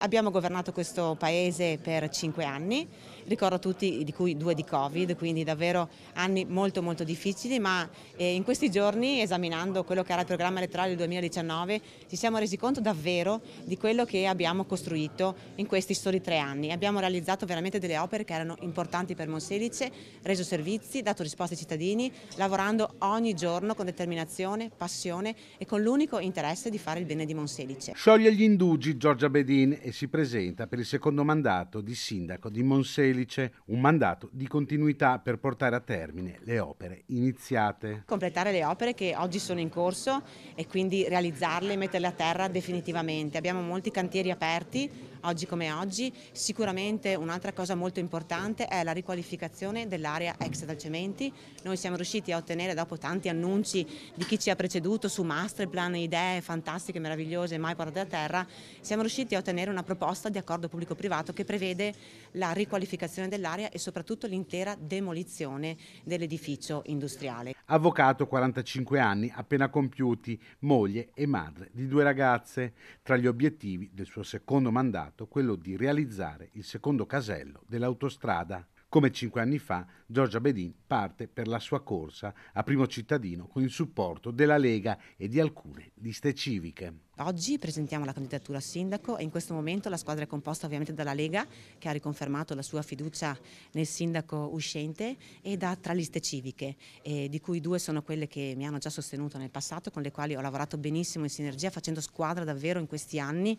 Abbiamo governato questo paese per cinque anni, ricordo tutti di cui due di Covid, quindi davvero anni molto molto difficili, ma eh, in questi giorni esaminando quello che era il programma elettorale del 2019 ci siamo resi conto davvero di quello che abbiamo costruito in questi soli tre anni. Abbiamo realizzato veramente delle opere che erano importanti per Monselice, reso servizi, dato risposte ai cittadini, lavorando ogni giorno con determinazione, passione e con l'unico interesse di fare il bene di Monselice. Scioglie gli indugi Giorgia Bedin e si presenta per il secondo mandato di sindaco di Monselice, un mandato di continuità per portare a termine le opere iniziate. Completare le opere che oggi sono in corso e quindi realizzarle e metterle a terra definitivamente. Abbiamo molti cantieri aperti, oggi come oggi. Sicuramente un'altra cosa molto importante è la riqualificazione dell'area ex Dalcementi. Noi siamo riusciti a ottenere dopo tanti annunci di chi ci ha preceduto su master plan, idee fantastiche, meravigliose, mai portate a terra, siamo riusciti a ottenere una proposta di accordo pubblico-privato che prevede la riqualificazione dell'area e soprattutto l'intera demolizione dell'edificio industriale avvocato 45 anni appena compiuti, moglie e madre di due ragazze, tra gli obiettivi del suo secondo mandato quello di realizzare il secondo casello dell'autostrada. Come cinque anni fa, Giorgia Bedin parte per la sua corsa a primo cittadino con il supporto della Lega e di alcune liste civiche. Oggi presentiamo la candidatura a sindaco e in questo momento la squadra è composta ovviamente dalla Lega che ha riconfermato la sua fiducia nel sindaco uscente e da tre liste civiche eh, di cui due sono quelle che mi hanno già sostenuto nel passato con le quali ho lavorato benissimo in sinergia facendo squadra davvero in questi anni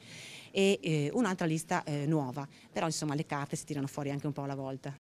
e eh, un'altra lista eh, nuova però insomma le carte si tirano fuori anche un po' alla volta.